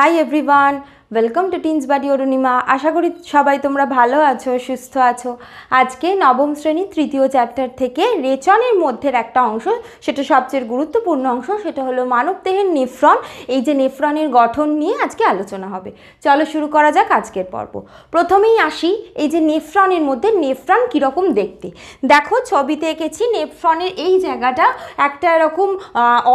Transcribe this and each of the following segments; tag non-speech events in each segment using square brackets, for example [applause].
Hi everyone. Welcome to teens buddy Arunima আশা করি সবাই তোমরা ভালো আছো সুস্থ আছো আজকে নবম শ্রেণী তৃতীয় চ্যাপ্টার থেকে রেচনের মধ্যের একটা অংশ সেটা সবচেয়ে গুরুত্বপূর্ণ অংশ সেটা হলো মানবদেহের নেফ্রন এই যে নেফ্রনের গঠন নিয়ে আজকে আলোচনা হবে চলো শুরু করা যাক আজকের পর্ব প্রথমেই আসি এই যে নেফ্রনের মধ্যে নেফ্রন কীরকম দেখতে দেখো ছবিতে এঁকেছি নেফ্রনের এই জায়গাটা একটা এরকম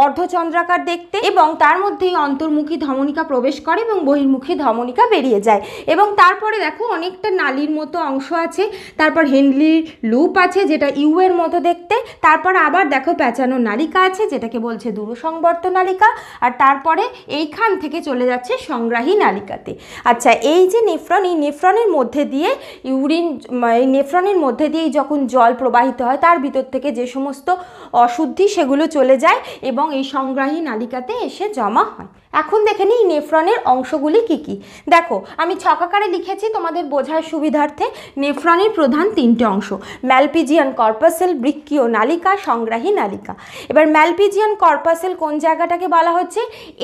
অর্ধচন্দ্রাকার দেখতে এবং তার মধ্যেই অন্তর্মুখী ধমনিকা প্রবেশ করে এবং বহির্মুখী ধমনিকা বেরিয়ে যায় এবং তারপরে দেখো অনেকটা নালির মতো অংশ আছে তারপর হেনলির লুপ আছে যেটা ইউয়ের মতো দেখতে তারপর আবার দেখো প্যাঁচানো নালিকা আছে যেটাকে বলছে দূরসংবর্ত নালিকা আর তারপরে এইখান থেকে চলে যাচ্ছে সংগ্রাহী নালিকাতে আচ্ছা এই যে নেফ্রন এই নেফ্রনের মধ্যে দিয়ে ইউরিন এই নেফ্রনের মধ্যে দিয়েই যখন জল প্রবাহিত হয় তার ভিতর থেকে যে সমস্ত অশুদ্ধি সেগুলো চলে যায় এবং এই সংগ্রাহী নালিকাতে এসে জমা হয় এখন দেখে নিই নেফ্রনের অংশগুলি কি কি দেখো আমি ছকাকারে লিখেছি তোমাদের বোঝার সুবিধার্থে নেফ্রনের প্রধান তিনটে অংশ ম্যালপিজিয়ান কর্পাসেল বৃক্কীয় নালিকা সংগ্রাহী নালিকা এবার ম্যালপিজিয়ান কর্পাসেল কোন জায়গাটাকে বলা হচ্ছে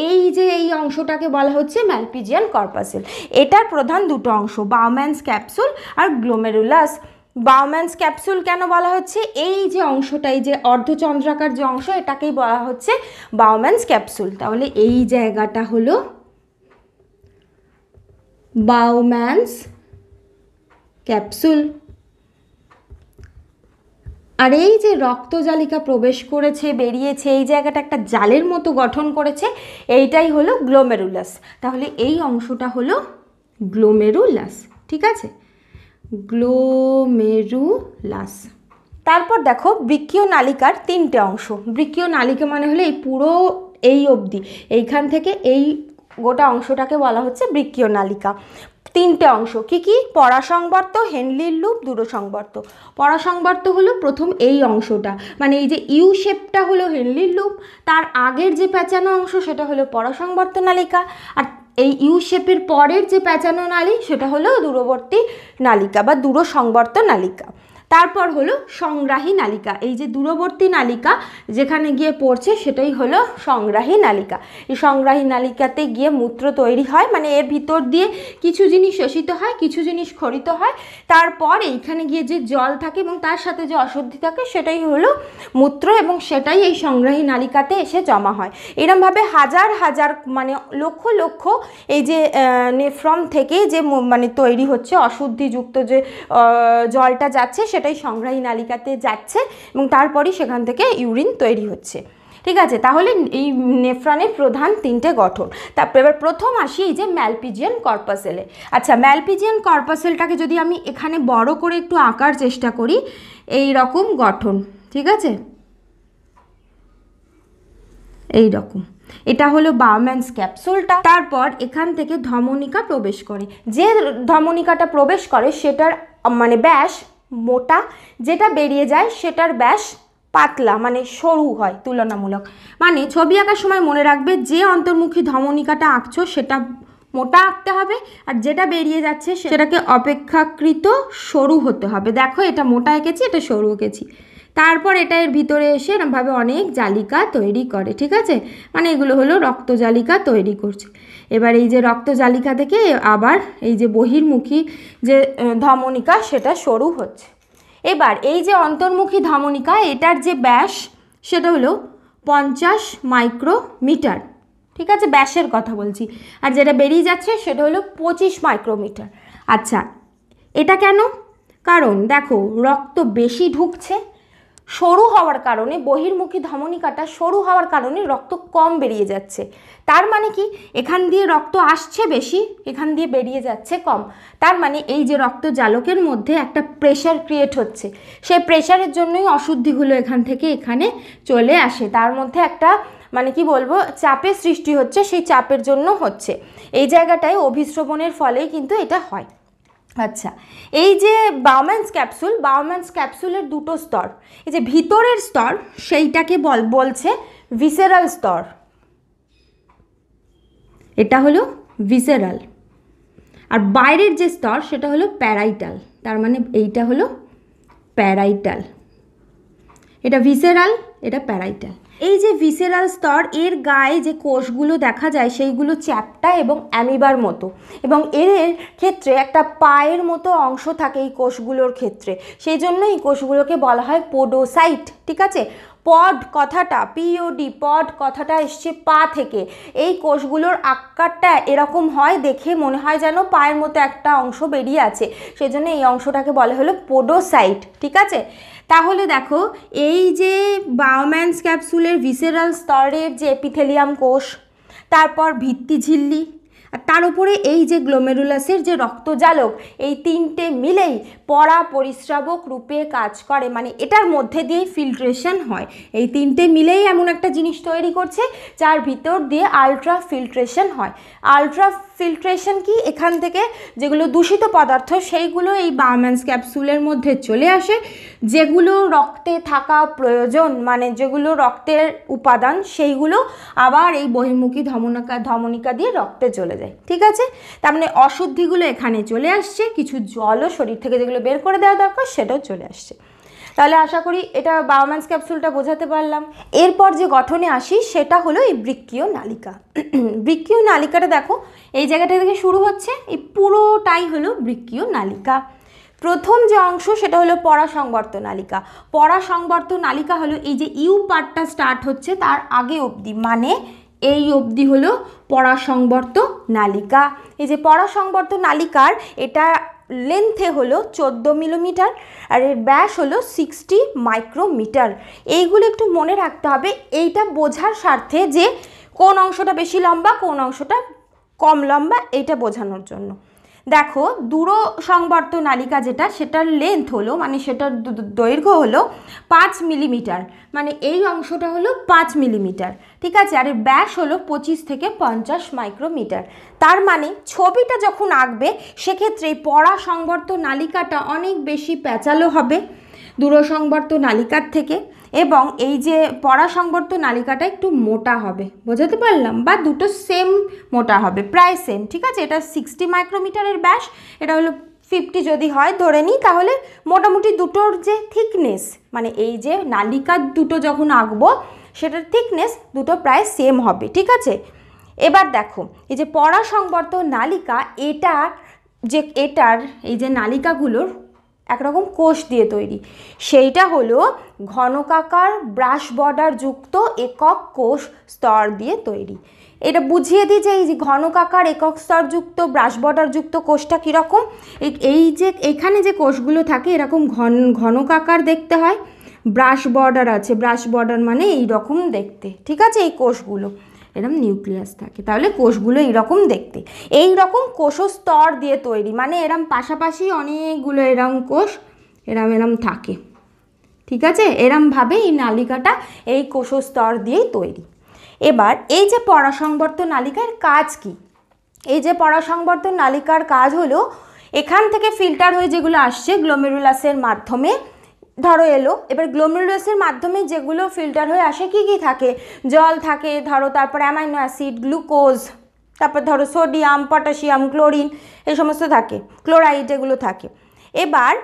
এই যে এই অংশটাকে বলা হচ্ছে ম্যালপিজিয়ান কর্পাসেল এটার প্রধান দুটো অংশ বাউম্যান্স ক্যাপসুল আর গ্লোমেরুলাস বাউম্যান্স ক্যাপসুল কেন বলা হচ্ছে এই যে অংশটা এই যে অর্ধচন্দ্রাকার যে অংশ এটাকেই বলা হচ্ছে বাউম্যান্স ক্যাপসুল তাহলে এই জায়গাটা হলো বাউম্যান্স ক্যাপসুল আর এই যে রক্তজালিকা প্রবেশ করেছে বেরিয়েছে এই জায়গাটা একটা জালের মতো গঠন করেছে এইটাই হলো গ্লোমেরুলাস তাহলে এই অংশটা হলো গ্লোমেরুলাস ঠিক আছে গ্লোমেরুলাস তারপর দেখো বৃক্ষীয় নালিকার তিনটে অংশ বৃক্ষীয় নালিকা মানে হলো এই পুরো এই অবধি এইখান থেকে এই গোটা অংশটাকে বলা হচ্ছে বৃক্ষীয় নালিকা তিনটে অংশ কি কি পরাসংবর্ত হেনলির লুপ দূরসংবর্ত পরাসংবর্ত হলো প্রথম এই অংশটা মানে এই যে ইউ শেপটা হলো হেনলির লুপ তার আগের যে প্যাঁচানো অংশ সেটা হলো পরাসংবর্ত নালিকা আর এই ইউ শেপের পরের যে প্যাঁচানো নালী সেটা হলো দূরবর্তী নালিকা বা দূর সংবর্ত নালিকা তারপর হলো সংগ্রাহী নালিকা এই যে দূরবর্তী নালিকা যেখানে গিয়ে পড়ছে সেটাই হলো সংগ্রাহী নালিকা এই সংগ্রাহী নালিকাতে গিয়ে মূত্র তৈরি হয় মানে এর ভিতর দিয়ে কিছু জিনিস শোষিত হয় কিছু জিনিস খরিত হয় তারপর এইখানে গিয়ে যে জল থাকে এবং তার সাথে যে অশুদ্ধি থাকে সেটাই হলো মূত্র এবং সেটাই এই সংগ্রাহী নালিকাতে এসে জমা হয় এরমভাবে হাজার হাজার মানে লক্ষ লক্ষ এই যে নেফ্রম থেকে যে মানে তৈরি হচ্ছে অশুদ্ধিযুক্ত যে জলটা যাচ্ছে সেটা সেটাই সংগ্রাহী নালিকাতে যাচ্ছে এবং তারপরে সেখান থেকে ইউরিন তৈরি হচ্ছে ঠিক আছে তাহলে এই নেফ্রানের প্রধান তিনটে গঠন তারপর এবার প্রথম আসি এই যে ম্যালপিজিয়ান কর্পাসেলে আচ্ছা ম্যালপিজিয়ান কর্পাসেলটাকে যদি আমি এখানে বড় করে একটু আঁকার চেষ্টা করি এই রকম গঠন ঠিক আছে এই রকম এটা হলো বাউম্যান্স ক্যাপসুলটা তারপর এখান থেকে ধমনিকা প্রবেশ করে যে ধমনিকাটা প্রবেশ করে সেটার মানে ব্যাস মোটা যেটা বেরিয়ে যায় সেটার ব্যাস পাতলা মানে সরু হয় তুলনামূলক মানে ছবি আঁকার সময় মনে রাখবে যে অন্তর্মুখী ধমনিকাটা আঁকছো সেটা মোটা আঁকতে হবে আর যেটা বেরিয়ে যাচ্ছে সেটাকে অপেক্ষাকৃত সরু হতে হবে দেখো এটা মোটা এঁকেছি এটা সরু এঁকেছি তারপর এটা এর ভিতরে এসে এরমভাবে অনেক জালিকা তৈরি করে ঠিক আছে মানে এগুলো হলো রক্ত জালিকা তৈরি করছে এবার এই যে রক্তজালিকা থেকে আবার এই যে বহির্মুখী যে ধমনিকা সেটা সরু হচ্ছে এবার এই যে অন্তর্মুখী ধমনিকা এটার যে ব্যাস সেটা হলো পঞ্চাশ মাইক্রোমিটার ঠিক আছে ব্যাসের কথা বলছি আর যেটা বেরিয়ে যাচ্ছে সেটা হলো পঁচিশ মাইক্রোমিটার আচ্ছা এটা কেন কারণ দেখো রক্ত বেশি ঢুকছে সরু হওয়ার কারণে বহির্মুখী ধমনিকাটা সরু হওয়ার কারণে রক্ত কম বেরিয়ে যাচ্ছে তার মানে কি এখান দিয়ে রক্ত আসছে বেশি এখান দিয়ে বেরিয়ে যাচ্ছে কম তার মানে এই যে রক্ত জালকের মধ্যে একটা প্রেশার ক্রিয়েট হচ্ছে সেই প্রেশারের জন্যই অশুদ্ধিগুলো এখান থেকে এখানে চলে আসে তার মধ্যে একটা মানে কি বলবো চাপের সৃষ্টি হচ্ছে সেই চাপের জন্য হচ্ছে এই জায়গাটায় অভিশ্রবণের ফলেই কিন্তু এটা হয় আচ্ছা এই যে বাউম্যান্স ক্যাপসুল বাউম্যান্স ক্যাপসুলের দুটো স্তর এই যে ভিতরের স্তর সেইটাকে বল বলছে ভিসেরাল স্তর এটা হলো ভিসেরাল আর বাইরের যে স্তর সেটা হলো প্যারাইটাল তার মানে এইটা হলো প্যারাইটাল এটা ভিসেরাল এটা প্যারাইটাল এই যে ভিসেরাল স্তর এর গায়ে যে কোষগুলো দেখা যায় সেইগুলো চ্যাপটা এবং অ্যামিবার মতো এবং এর ক্ষেত্রে একটা পায়ের মতো অংশ থাকে এই কোষগুলোর ক্ষেত্রে সেই জন্য এই কোষগুলোকে বলা হয় পোডোসাইট ঠিক আছে পড কথাটা পিওডি পড কথাটা এসছে পা থেকে এই কোষগুলোর আকারটা এরকম হয় দেখে মনে হয় যেন পায়ের মতো একটা অংশ বেরিয়ে আছে সেজন্য এই অংশটাকে বলা হলো পোডোসাইট ঠিক আছে তাহলে দেখো এই যে বায়োম্যান্স ক্যাপসুলের ভিসেরাল স্তরের যে এপিথেলিয়াম কোষ তারপর ভিত্তি ঝিল্লি আর তার উপরে এই যে গ্লোমেরুলাসের যে রক্তজালক এই তিনটে মিলেই পড়া পরিশ্রাবক রূপে কাজ করে মানে এটার মধ্যে দিয়েই ফিল্ট্রেশন হয় এই তিনটে মিলেই এমন একটা জিনিস তৈরি করছে যার ভিতর দিয়ে আলট্রা ফিল্ট্রেশন হয় আলট্রা ফিল্ট্রেশন কি এখান থেকে যেগুলো দূষিত পদার্থ সেইগুলো এই বায়োম্যান্স ক্যাপসুলের মধ্যে চলে আসে যেগুলো রক্তে থাকা প্রয়োজন মানে যেগুলো রক্তের উপাদান সেইগুলো আবার এই বহির্মুখী ধমনিকা ধমনিকা দিয়ে রক্তে চলে যায় যায় ঠিক আছে তার মানে অশুদ্ধিগুলো এখানে চলে আসছে কিছু জলও শরীর থেকে যেগুলো বের করে দেওয়া দরকার সেটাও চলে আসছে তাহলে আশা করি এটা বায়োমান্স ক্যাপসুলটা বোঝাতে পারলাম এরপর যে গঠনে আসি সেটা হলো এই বৃক্ষীয় নালিকা [clears throat] বৃক্ষীয় নালিকাটা দেখো এই জায়গাটা থেকে শুরু হচ্ছে এই পুরোটাই হলো বৃক্ষীয় নালিকা প্রথম যে অংশ সেটা হলো পরাসংবর্ত নালিকা পরাসংবর্ত নালিকা হলো এই যে ইউ পার্টটা স্টার্ট হচ্ছে তার আগে অবধি মানে এই অবধি হলো পরাসংবর্ত নালিকা এই যে পরাসংবর্ত নালিকার এটা লেন্থে হলো চোদ্দো মিলিমিটার আর এর ব্যাস হলো সিক্সটি মাইক্রোমিটার এইগুলো একটু মনে রাখতে হবে এইটা বোঝার স্বার্থে যে কোন অংশটা বেশি লম্বা কোন অংশটা কম লম্বা এইটা বোঝানোর জন্য দেখো দূরো সংবর্ত নালিকা যেটা সেটার লেন্থ হলো মানে সেটার দৈর্ঘ্য হলো পাঁচ মিলিমিটার মানে এই অংশটা হলো পাঁচ মিলিমিটার ঠিক আছে আর ব্যাস হলো পঁচিশ থেকে পঞ্চাশ মাইক্রোমিটার তার মানে ছবিটা যখন আঁকবে সেক্ষেত্রে পড়া সংবর্ত নালিকাটা অনেক বেশি প্যাঁচালো হবে দূরসংবর্ত নালিকার থেকে এবং এই যে পরা সংবর্ত নালিকাটা একটু মোটা হবে বোঝাতে পারলাম বা দুটো সেম মোটা হবে প্রায় সেম ঠিক আছে এটা সিক্সটি মাইক্রোমিটারের ব্যাস এটা হলো ফিফটি যদি হয় ধরে নিই তাহলে মোটামুটি দুটোর যে থিকনেস মানে এই যে নালিকা দুটো যখন আঁকবো সেটার থিকনেস দুটো প্রায় সেম হবে ঠিক আছে এবার দেখো এই যে পরা সংবর্ত নালিকা এটা যে এটার এই যে নালিকাগুলোর একরকম কোষ দিয়ে তৈরি সেইটা হলো ঘনকাকার ব্রাশ বর্ডার যুক্ত একক কোষ স্তর দিয়ে তৈরি এটা বুঝিয়ে দিই যে এই যে ঘনকাকার একক স্তরযুক্ত ব্রাশ বর্ডারযুক্ত কোষটা কীরকম এই যে এখানে যে কোষগুলো থাকে এরকম ঘন ঘনকাকার দেখতে হয় ব্রাশ বর্ডার আছে ব্রাশ বর্ডার মানে এই রকম দেখতে ঠিক আছে এই কোষগুলো এরকম নিউক্লিয়াস থাকে তাহলে কোষগুলো এইরকম দেখতে এই রকম কোষস্তর দিয়ে তৈরি মানে এরম পাশাপাশি অনেকগুলো এরম কোষ এরম এরম থাকে ঠিক আছে এরমভাবে এই নালিকাটা এই কোষস্তর দিয়েই তৈরি এবার এই যে পরাসংবর্ত নালিকার কাজ কি এই যে পরাসংবর্ত নালিকার কাজ হলো এখান থেকে ফিল্টার হয়ে যেগুলো আসছে গ্লোমেরুলাসের মাধ্যমে ধরো এলো এবার গ্লোমেরুলাসের মাধ্যমে যেগুলো ফিল্টার হয়ে আসে কি কি থাকে জল থাকে ধরো তারপর অ্যামাইনো অ্যাসিড গ্লুকোজ তারপর ধরো সোডিয়াম পটাশিয়াম ক্লোরিন এই সমস্ত থাকে ক্লোরাইড এগুলো থাকে এবার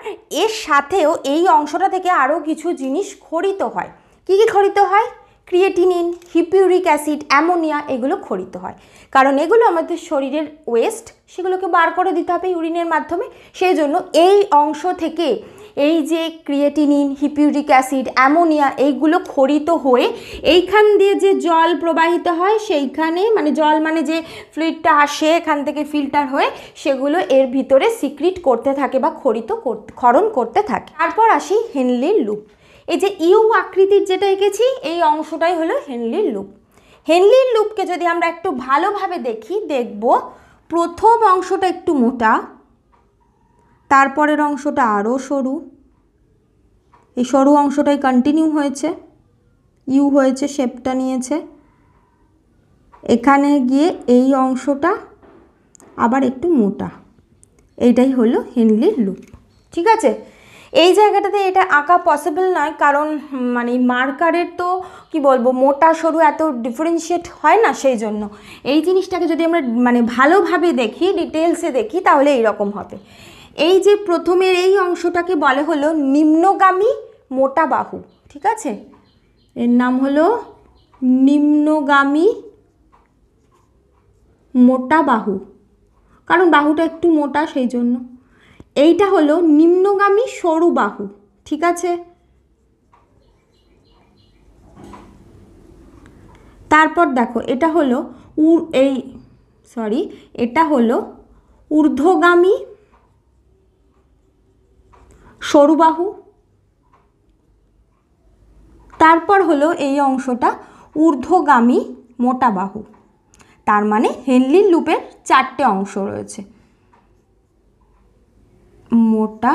এর সাথেও এই অংশটা থেকে আরও কিছু জিনিস খরিত হয় কি কি খরিত হয় ক্রিয়েটিনিন হিপিউরিক অ্যাসিড অ্যামোনিয়া এগুলো খরিত হয় কারণ এগুলো আমাদের শরীরের ওয়েস্ট সেগুলোকে বার করে দিতে হবে ইউরিনের মাধ্যমে সেই জন্য এই অংশ থেকে এই যে ক্রিয়েটিনিন হিপিউরিক অ্যাসিড অ্যামোনিয়া এইগুলো খরিত হয়ে এইখান দিয়ে যে জল প্রবাহিত হয় সেইখানে মানে জল মানে যে ফ্লুইডটা আসে এখান থেকে ফিল্টার হয়ে সেগুলো এর ভিতরে সিক্রিট করতে থাকে বা খরিত ক্ষরণ করতে থাকে তারপর আসি হেনলির লুপ এই যে ইউ আকৃতির যেটা এঁকেছি এই অংশটাই হলো হেনলির লুপ হেনলির লুপকে যদি আমরা একটু ভালোভাবে দেখি দেখব প্রথম অংশটা একটু মোটা তারপরের অংশটা আরও সরু এই সরু অংশটাই কন্টিনিউ হয়েছে ইউ হয়েছে শেপটা নিয়েছে এখানে গিয়ে এই অংশটা আবার একটু মোটা এইটাই হলো হেনলির লুপ ঠিক আছে এই জায়গাটাতে এটা আঁকা পসিবল নয় কারণ মানে মার্কারের তো কি বলবো মোটা সরু এত ডিফারেন্সিয়েট হয় না সেই জন্য এই জিনিসটাকে যদি আমরা মানে ভালোভাবে দেখি ডিটেলসে দেখি তাহলে এইরকম হবে এই যে প্রথমের এই অংশটাকে বলে হলো নিম্নগামী মোটা বাহু ঠিক আছে এর নাম হলো নিম্নগামী মোটা বাহু কারণ বাহুটা একটু মোটা সেই জন্য এইটা হলো নিম্নগামী সরু বাহু ঠিক আছে তারপর দেখো এটা হলো এই সরি এটা হলো ঊর্ধ্বগামী সরু বাহু তারপর হলো এই অংশটা ঊর্ধ্বগামী মোটা বাহু তার মানে হেনলি লুপের চারটে অংশ রয়েছে মোটা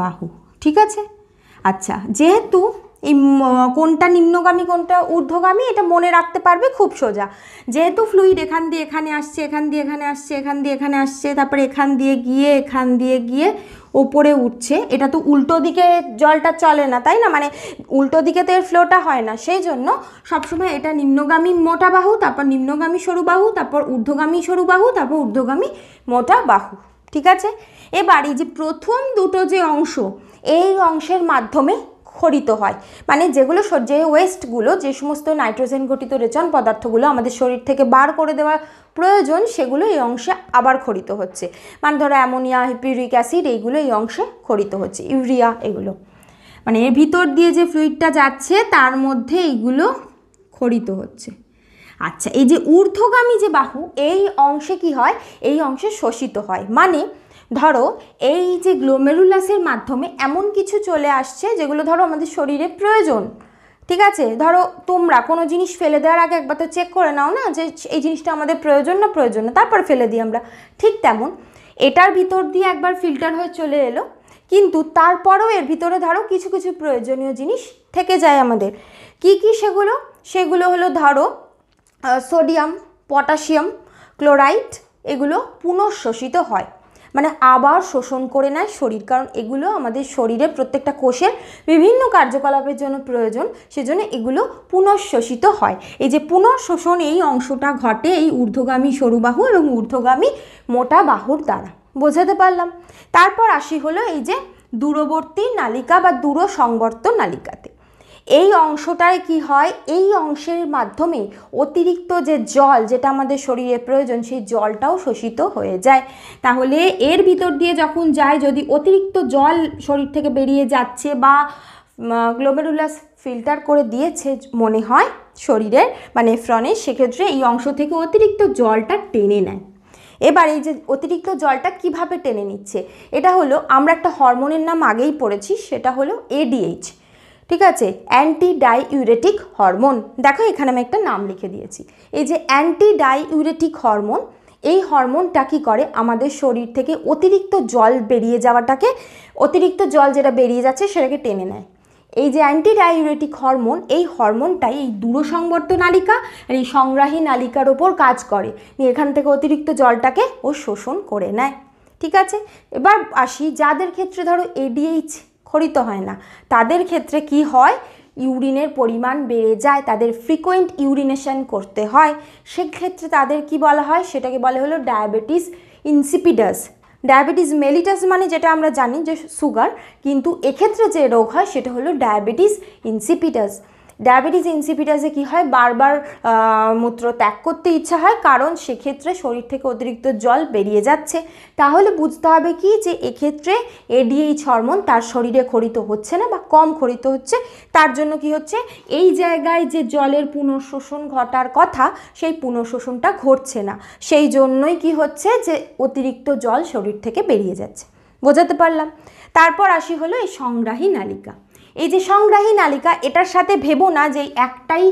বাহু ঠিক আছে আচ্ছা যেহেতু এই কোনটা নিম্নগামী কোনটা ঊর্ধ্বগামী এটা মনে রাখতে পারবে খুব সোজা যেহেতু ফ্লুইড এখান দিয়ে এখানে আসছে এখান দিয়ে এখানে আসছে এখান দিয়ে এখানে আসছে তারপরে এখান দিয়ে গিয়ে এখান দিয়ে গিয়ে ওপরে উঠছে এটা তো উল্টো দিকে জলটা চলে না তাই না মানে উল্টো দিকে তো এর ফ্লোটা হয় না সেই জন্য সবসময় এটা নিম্নগামী মোটা বাহু তারপর নিম্নগামী সরু বাহু তারপর ঊর্ধ্বগামী সরু বাহু তারপর ঊর্ধ্বগামী মোটা বাহু ঠিক আছে এবার এই যে প্রথম দুটো যে অংশ এই অংশের মাধ্যমে ক্ষরিত হয় মানে যেগুলো যে ওয়েস্টগুলো যে সমস্ত নাইট্রোজেন ঘটিত রেচন পদার্থগুলো আমাদের শরীর থেকে বার করে দেওয়া প্রয়োজন সেগুলো এই অংশে আবার ক্ষরিত হচ্ছে মানে ধরো অ্যামোনিয়া হিপিউরিক অ্যাসিড এইগুলো এই অংশে ক্ষরিত হচ্ছে ইউরিয়া এগুলো মানে এর ভিতর দিয়ে যে ফ্লুইডটা যাচ্ছে তার মধ্যে এইগুলো ক্ষরিত হচ্ছে আচ্ছা এই যে ঊর্ধ্বগামী যে বাহু এই অংশে কি হয় এই অংশে শোষিত হয় মানে ধরো এই যে গ্লোমেরুলাসের মাধ্যমে এমন কিছু চলে আসছে যেগুলো ধরো আমাদের শরীরে প্রয়োজন ঠিক আছে ধরো তোমরা কোনো জিনিস ফেলে দেওয়ার আগে একবার তো চেক করে নাও না যে এই জিনিসটা আমাদের প্রয়োজন না প্রয়োজন না তারপর ফেলে দিই আমরা ঠিক তেমন এটার ভিতর দিয়ে একবার ফিল্টার হয়ে চলে এলো কিন্তু তারপরেও এর ভিতরে ধরো কিছু কিছু প্রয়োজনীয় জিনিস থেকে যায় আমাদের কি কি সেগুলো সেগুলো হলো ধরো সোডিয়াম পটাশিয়াম ক্লোরাইড এগুলো পুনঃশোষিত হয় মানে আবার শোষণ করে নেয় শরীর কারণ এগুলো আমাদের শরীরে প্রত্যেকটা কোষের বিভিন্ন কার্যকলাপের জন্য প্রয়োজন সেজন্য এগুলো পুনঃশোষিত হয় এই যে পুনঃশোষণ এই অংশটা ঘটে এই ঊর্ধ্বগামী সরুবাহু এবং ঊর্ধ্বগামী মোটা বাহুর দ্বারা বোঝাতে পারলাম তারপর আসি হলো এই যে দূরবর্তী নালিকা বা দূর সংবর্ত নালিকাতে এই অংশটায় কি হয় এই অংশের মাধ্যমে অতিরিক্ত যে জল যেটা আমাদের শরীরে প্রয়োজন সেই জলটাও শোষিত হয়ে যায় তাহলে এর ভিতর দিয়ে যখন যায় যদি অতিরিক্ত জল শরীর থেকে বেরিয়ে যাচ্ছে বা গ্লোবেরুলাস ফিল্টার করে দিয়েছে মনে হয় শরীরের মানে ফ্রনের সেক্ষেত্রে এই অংশ থেকে অতিরিক্ত জলটা টেনে নেয় এবার এই যে অতিরিক্ত জলটা কিভাবে টেনে নিচ্ছে এটা হলো আমরা একটা হরমোনের নাম আগেই পড়েছি সেটা হলো এডিএইচ ঠিক আছে অ্যান্টি ডাইউরেটিক হরমোন দেখো এখানে আমি একটা নাম লিখে দিয়েছি এই যে অ্যান্টি ডাইউরেটিক হরমোন এই হরমোনটা কী করে আমাদের শরীর থেকে অতিরিক্ত জল বেরিয়ে যাওয়াটাকে অতিরিক্ত জল যেটা বেরিয়ে যাচ্ছে সেটাকে টেনে নেয় এই যে অ্যান্টি ডায়ুরেটিক হরমোন এই হরমোনটাই এই দূরসংবর্ত নালিকা আর এই সংগ্রাহী নালিকার ওপর কাজ করে এখান থেকে অতিরিক্ত জলটাকে ও শোষণ করে নেয় ঠিক আছে এবার আসি যাদের ক্ষেত্রে ধরো এডিএইচ ক্ষরিত হয় না তাদের ক্ষেত্রে কি হয় ইউরিনের পরিমাণ বেড়ে যায় তাদের ফ্রিকোয়েন্ট ইউরিনেশন করতে হয় সেক্ষেত্রে তাদের কি বলা হয় সেটাকে বলা হলো ডায়াবেটিস ইনসিপিডাস ডায়াবেটিস মেলিটাস মানে যেটা আমরা জানি যে সুগার কিন্তু এক্ষেত্রে যে রোগ হয় সেটা হলো ডায়াবেটিস ইনসিপিটাস ডায়াবেটিস ইনসিপিটাসে কি হয় বারবার মূত্র ত্যাগ করতে ইচ্ছা হয় কারণ সেক্ষেত্রে শরীর থেকে অতিরিক্ত জল বেরিয়ে যাচ্ছে তাহলে বুঝতে হবে কি যে এক্ষেত্রে এডিএইচ হরমোন তার শরীরে খরিত হচ্ছে না বা কম খরিত হচ্ছে তার জন্য কি হচ্ছে এই জায়গায় যে জলের পুনঃশোষণ ঘটার কথা সেই পুনঃশোষণটা ঘটছে না সেই জন্যই কি হচ্ছে যে অতিরিক্ত জল শরীর থেকে বেরিয়ে যাচ্ছে বোঝাতে পারলাম তারপর আসি হলো এই সংগ্রাহী নালিকা এই যে সংগ্রাহী নালিকা এটার সাথে ভেবো না যে একটাই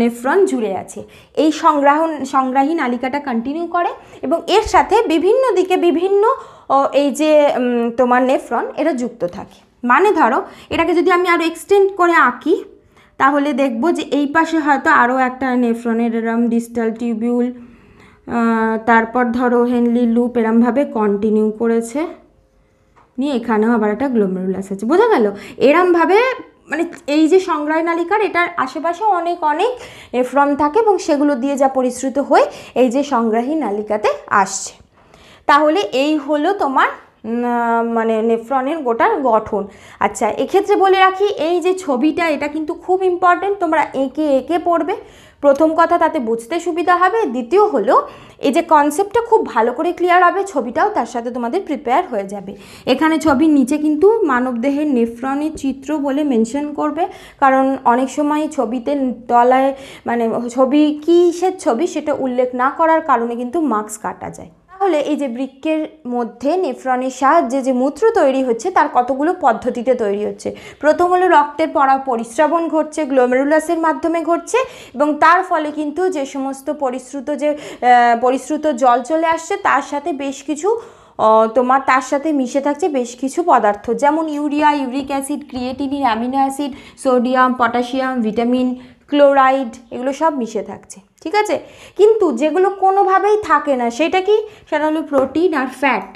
নেফ্রন জুড়ে আছে এই সংগ্রাহন সংগ্রাহী নালিকাটা কন্টিনিউ করে এবং এর সাথে বিভিন্ন দিকে বিভিন্ন এই যে তোমার নেফ্রন এরা যুক্ত থাকে মানে ধরো এটাকে যদি আমি আরও এক্সটেন্ড করে আঁকি তাহলে দেখব যে এই পাশে হয়তো আরও একটা নেফ্রনের এরম ডিস্টাল টিউবিউল তারপর ধরো হেনলি লুপ এরমভাবে কন্টিনিউ করেছে নিয়ে এখানেও আবার একটা গ্লোমেরুলাস আছে বোঝা গেল এরমভাবে মানে এই যে সংগ্রয় নালিকার এটার আশেপাশে অনেক অনেক এফ্রম থাকে এবং সেগুলো দিয়ে যা পরিশ্রুত হয়ে এই যে সংগ্রাহী নালিকাতে আসছে তাহলে এই হলো তোমার মানে নেফ্রনের গোটার গঠন আচ্ছা এক্ষেত্রে বলে রাখি এই যে ছবিটা এটা কিন্তু খুব ইম্পর্টেন্ট তোমরা এঁকে এঁকে পড়বে প্রথম কথা তাতে বুঝতে সুবিধা হবে দ্বিতীয় হলো এই যে কনসেপ্টটা খুব ভালো করে ক্লিয়ার হবে ছবিটাও তার সাথে তোমাদের প্রিপেয়ার হয়ে যাবে এখানে ছবির নিচে কিন্তু মানবদেহের নেফ্রনের চিত্র বলে মেনশন করবে কারণ অনেক সময় ছবিতে তলায় মানে ছবি কীসের ছবি সেটা উল্লেখ না করার কারণে কিন্তু মার্কস কাটা যায় তাহলে এই যে বৃক্ষের মধ্যে নেফ্রনের সাহায্যে যে মূত্র তৈরি হচ্ছে তার কতগুলো পদ্ধতিতে তৈরি হচ্ছে প্রথম হলো রক্তের পরা পরিশ্রবণ ঘটছে গ্লোমেরুলাসের মাধ্যমে ঘটছে এবং তার ফলে কিন্তু যে সমস্ত পরিশ্রুত যে পরিশ্রুত জল চলে আসছে তার সাথে বেশ কিছু তোমার তার সাথে মিশে থাকছে বেশ কিছু পদার্থ যেমন urea uric acid creatinine amino acid sodium potassium vitamin chloride এগুলো সব মিশে থাকছে ঠিক আছে কিন্তু যেগুলো কোনোভাবেই থাকে না সেটা কি সেটা হলো প্রোটিন আর ফ্যাট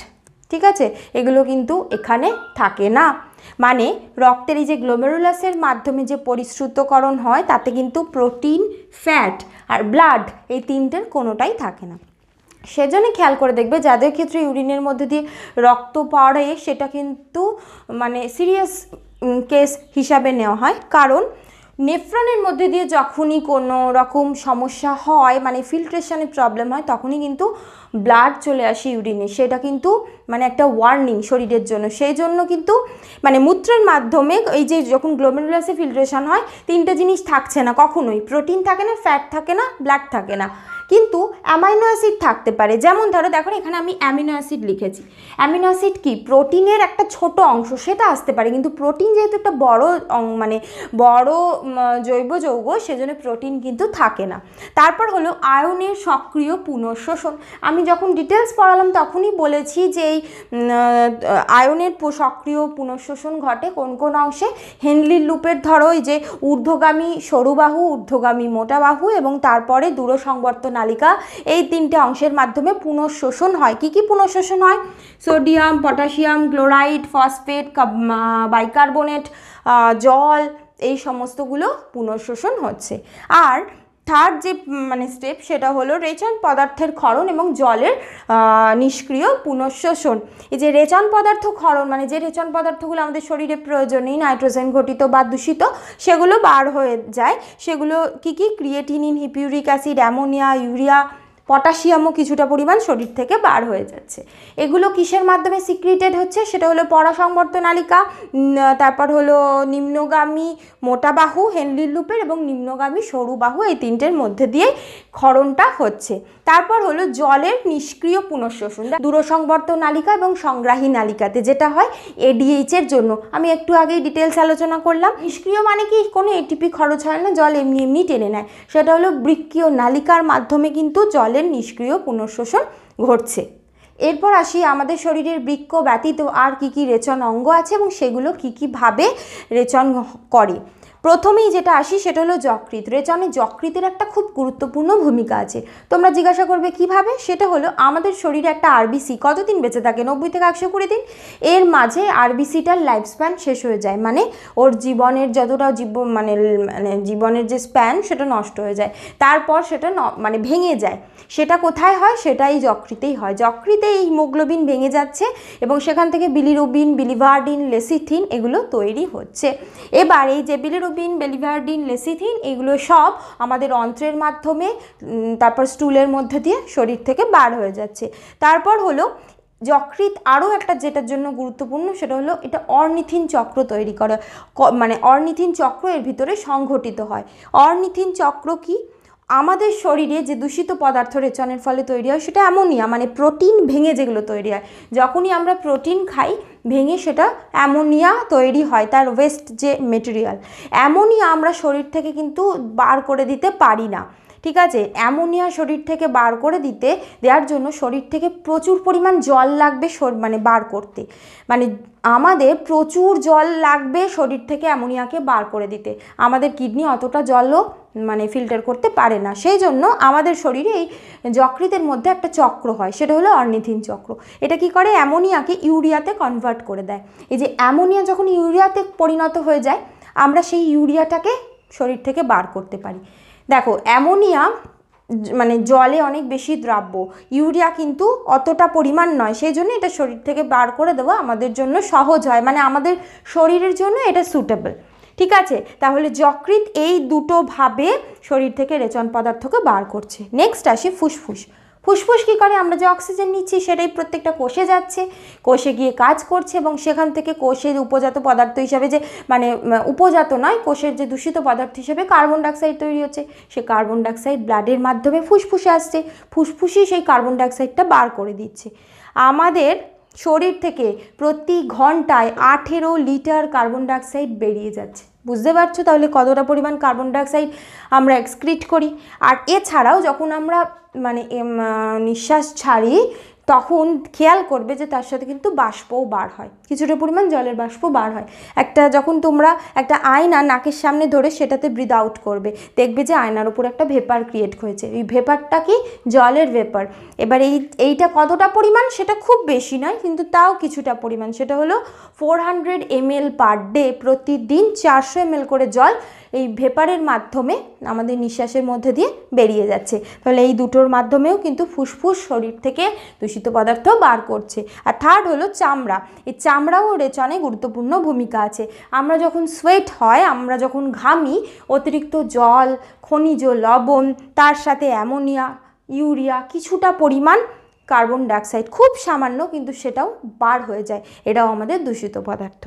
ঠিক আছে এগুলো কিন্তু এখানে থাকে না মানে রক্তের এই যে গ্লোমেরুলাসের মাধ্যমে যে পরিশ্রুতকরণ হয় তাতে কিন্তু প্রোটিন ফ্যাট আর ব্লাড এই তিনটের কোনোটাই থাকে না সেজন্য খেয়াল করে দেখবে যাদের ক্ষেত্রে ইউরিনের মধ্যে দিয়ে রক্ত পড়ে সেটা কিন্তু মানে সিরিয়াস কেস হিসাবে নেওয়া হয় কারণ নেফ্রনের মধ্যে দিয়ে যখনই কোনো রকম সমস্যা হয় মানে ফিল্ট্রেশনের প্রবলেম হয় তখনই কিন্তু ব্লাড চলে আসে ইউরিনে সেটা কিন্তু মানে একটা ওয়ার্নিং শরীরের জন্য সেই জন্য কিন্তু মানে মূত্রের মাধ্যমে এই যে যখন গ্লোমেরুলাসে ফিল্ট্রেশন হয় তিনটে জিনিস থাকছে না কখনোই প্রোটিন থাকে না ফ্যাট থাকে না ব্লাড থাকে না কিন্তু অ্যামাইনো অ্যাসিড থাকতে পারে যেমন ধরো দেখো এখানে আমি অ্যামিনো অ্যাসিড লিখেছি অ্যামিনো অ্যাসিড কি প্রোটিনের একটা ছোট অংশ সেটা আসতে পারে কিন্তু প্রোটিন যেহেতু একটা বড় মানে বড় জৈব যৌগ সেজন্য প্রোটিন কিন্তু থাকে না তারপর হলো আয়নের সক্রিয় পুনঃশোষণ আমি আমি যখন ডিটেলস পড়ালাম তখনই বলেছি যে এই আয়নের সক্রিয় পুনঃশোষণ ঘটে কোন কোন অংশে হেনলির লুপের ধরো যে ঊর্ধ্বগামী সরুবাহু ঊর্ধ্বগামী মোটা বাহু এবং তারপরে দূরসংবর্ত নালিকা এই তিনটে অংশের মাধ্যমে পুনঃশোষণ হয় কি কি পুনঃশোষণ হয় sodium potassium chloride phosphate bicarbonate জল এই সমস্তগুলো পুনঃশোষণ হচ্ছে আর থার্ড যে মানে স্টেপ সেটা হলো রেচন পদার্থের ক্ষরণ এবং জলের নিষ্ক্রিয় পুনঃশোষণ এই যে রেচন পদার্থ ক্ষরণ মানে যে রেচন পদার্থগুলো আমাদের শরীরে প্রয়োজনেই নাইট্রোজেন ঘটিত বা দূষিত সেগুলো বার হয়ে যায় সেগুলো কি কি creatinine hippuric acid ammonia urea পটাশিয়ামও কিছুটা পরিমাণ শরীর থেকে বার হয়ে যাচ্ছে এগুলো কিসের মাধ্যমে সিক্রিটেড হচ্ছে সেটা হলো পরাসংবর্তনালিকা তারপর হলো নিম্নগামী মোটা বাহু হেনলির লুপের এবং নিম্নগামী সরু বাহু এই তিনটের মধ্যে দিয়ে ক্ষরণটা হচ্ছে তারপর হলো জলের নিষ্ক্রিয় পুনঃশোষণ দূরসংবর্ত নালিকা এবং সংগ্রাহী নালিকাতে যেটা হয় এডিএইচের জন্য আমি একটু আগেই ডিটেলস আলোচনা করলাম নিষ্ক্রিয় মানে কি কোনো এটিপি খরচ হয় না জল এমনি এমনি টেনে নেয় সেটা হলো বৃক্ষীয় নালিকার মাধ্যমে কিন্তু জল আমাদের নিষ্ক্রিয় পুনঃশোষণ ঘটছে এরপর আসি আমাদের শরীরের বৃক্ক ব্যতীত আর কি কি রেচন অঙ্গ আছে এবং সেগুলো কী কীভাবে রেচন করে প্রথমেই যেটা আসি সেটা হলো যকৃত রেচনে যকৃতের একটা খুব গুরুত্বপূর্ণ ভূমিকা আছে তোমরা জিজ্ঞাসা করবে কিভাবে সেটা হলো আমাদের শরীরে একটা আরবিসি কতদিন বেঁচে থাকে নব্বই থেকে একশো কুড়ি দিন এর মাঝে আরবিসিটার লাইফ স্প্যান শেষ হয়ে যায় মানে ওর জীবনের যতটা জীব মানে মানে জীবনের যে স্প্যান সেটা নষ্ট হয়ে যায় তারপর সেটা মানে ভেঙে যায় সেটা কোথায় হয় সেটা এই যকৃতেই হয় যকৃতে এই হিমোগ্লোবিন ভেঙে যাচ্ছে এবং সেখান থেকে বিলিরুবিন বিলিভার্ডিন লেসিথিন এগুলো তৈরি হচ্ছে এবার এই যে বিলিরুবিন বেলিভার্ডিন লেসিথিন এগুলো সব আমাদের অন্ত্রের মাধ্যমে তারপর স্টুলের মধ্যে দিয়ে শরীর থেকে বার হয়ে যাচ্ছে তারপর হলো যকৃত আরও একটা যেটার জন্য গুরুত্বপূর্ণ সেটা হলো এটা অর্নিথিন চক্র তৈরি করে মানে অর্নিথিন চক্র এর ভিতরে সংঘটিত হয় অর্নিথিন চক্র কী আমাদের শরীরে যে দূষিত পদার্থ রেচনের ফলে তৈরি হয় সেটা অ্যামোনিয়া মানে প্রোটিন ভেঙে যেগুলো তৈরি হয় যখনই আমরা প্রোটিন খাই ভেঙে সেটা অ্যামোনিয়া তৈরি হয় তার ওয়েস্ট যে মেটেরিয়াল অ্যামোনিয়া আমরা শরীর থেকে কিন্তু বার করে দিতে পারি না ঠিক আছে অ্যামোনিয়া শরীর থেকে বার করে দিতে দেওয়ার জন্য শরীর থেকে প্রচুর পরিমাণ জল লাগবে মানে বার করতে মানে আমাদের প্রচুর জল লাগবে শরীর থেকে অ্যামোনিয়াকে বার করে দিতে আমাদের কিডনি অতটা জলও মানে ফিল্টার করতে পারে না সেই জন্য আমাদের শরীরে এই যকৃতের মধ্যে একটা চক্র হয় সেটা হলো অর্নিথিন চক্র এটা কি করে অ্যামোনিয়াকে ইউরিয়াতে কনভার্ট করে দেয় এই যে অ্যামোনিয়া যখন ইউরিয়াতে পরিণত হয়ে যায় আমরা সেই ইউরিয়াটাকে শরীর থেকে বার করতে পারি দেখো অ্যামোনিয়া মানে জলে অনেক বেশি দ্রাব্য ইউরিয়া কিন্তু অতটা পরিমাণ নয় সেই জন্য এটা শরীর থেকে বার করে দেওয়া আমাদের জন্য সহজ হয় মানে আমাদের শরীরের জন্য এটা সুটেবল ঠিক আছে তাহলে যকৃৎ এই দুটোভাবে শরীর থেকে রেচন পদার্থকে বার করছে নেক্সট আসি ফুসফুস ফুসফুস কী করে আমরা যে অক্সিজেন নিচ্ছি সেটাই প্রত্যেকটা কোষে যাচ্ছে কোষে গিয়ে কাজ করছে এবং সেখান থেকে কোষের উপজাত পদার্থ হিসাবে যে মানে উপজাত নয় কোষের যে দূষিত পদার্থ হিসাবে কার্বন ডাইঅক্সাইড তৈরি হচ্ছে সে কার্বন ডাইঅক্সাইড ব্লাডের মাধ্যমে ফুসফুসে আসছে ফুসফুসই সেই কার্বন ডাইঅক্সাইডটা বার করে দিচ্ছে আমাদের শরীর থেকে প্রতি ঘন্টায় আঠেরো লিটার কার্বন ডাইঅক্সাইড বেরিয়ে যাচ্ছে বুঝতে পারছো তাহলে কতটা পরিমাণ কার্বন ডাইঅক্সাইড আমরা এক্সক্রিট করি আর এছাড়াও যখন আমরা মানে নিঃশ্বাস ছাড়ি তখন খেয়াল করবে যে তার সাথে কিন্তু বাষ্পও বার হয় কিছুটা পরিমাণ জলের বাষ্প বার হয় একটা যখন তোমরা একটা আয়না নাকের সামনে ধরে সেটাতে ব্রিদ আউট করবে দেখবে যে আয়নার উপর একটা ভেপার ক্রিয়েট হয়েছে এই ভেপারটা কি জলের ভেপার এবার এই এইটা কতটা পরিমাণ সেটা খুব বেশি নয় কিন্তু তাও কিছুটা পরিমাণ সেটা হলো four hundred M L per day প্রতিদিন চারশো এমএল করে জল এই ভেপারের মাধ্যমে আমাদের নিঃশ্বাসের মধ্যে দিয়ে বেরিয়ে যাচ্ছে তাহলে এই দুটোর মাধ্যমেও কিন্তু ফুসফুস শরীর থেকে দূষিত পদার্থ বার করছে আর থার্ড হলো চামড়া এই চামড়াও রেচনে গুরুত্বপূর্ণ ভূমিকা আছে আমরা যখন সোয়েট হয় আমরা যখন ঘামি অতিরিক্ত জল খনিজ লবণ তার সাথে অ্যামোনিয়া ইউরিয়া কিছুটা পরিমাণ কার্বন ডাইঅক্সাইড খুব সামান্য কিন্তু সেটাও বার হয়ে যায় এটাও আমাদের দূষিত পদার্থ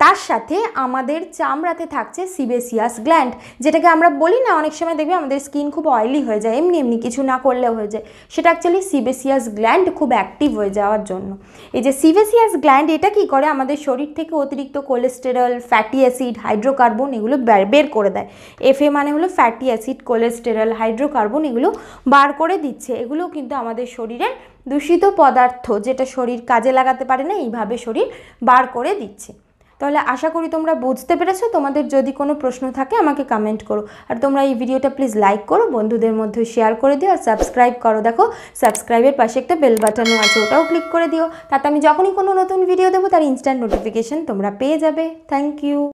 তার সাথে আমাদের চামড়াতে থাকছে সিবেসিয়াস গ্ল্যান্ড যেটাকে আমরা বলি না অনেক সময় দেখবে আমাদের স্কিন খুব অয়েলি হয়ে যায় এমনি এমনি কিছু না করলেও হয়ে যায় সেটা অ্যাকচুয়ালি সিবেসিয়াস গ্ল্যান্ড খুব অ্যাক্টিভ হয়ে যাওয়ার জন্য এই যে সিবেসিয়াস গ্ল্যান্ড এটা কি করে আমাদের শরীর থেকে অতিরিক্ত কোলেস্টেরল ফ্যাটি অ্যাসিড হাইড্রোকার্বন এগুলো বের করে দেয় এফএ মানে হলো ফ্যাটি অ্যাসিড কোলেস্টেরল হাইড্রোকার্বন এগুলো বার করে দিচ্ছে এগুলো কিন্তু আমাদের শরীরের দূষিত পদার্থ যেটা শরীর কাজে লাগাতে পারে না এইভাবে শরীর বার করে দিচ্ছে তাহলে আশা করি তোমরা বুঝতে পেরেছো তোমাদের যদি কোনো প্রশ্ন থাকে আমাকে কমেন্ট করো আর তোমরা এই ভিডিওটা প্লিজ লাইক করো বন্ধুদের মধ্যে শেয়ার করে দিও আর সাবস্ক্রাইব করো দেখো সাবস্ক্রাইবের পাশে একটা বেল বাটনও আছে ওটাও ক্লিক করে দিও তাতে আমি যখনই কোনো নতুন ভিডিও দেবো তার ইনস্ট্যান্ট নোটিফিকেশান তোমরা পেয়ে যাবে থ্যাংক ইউ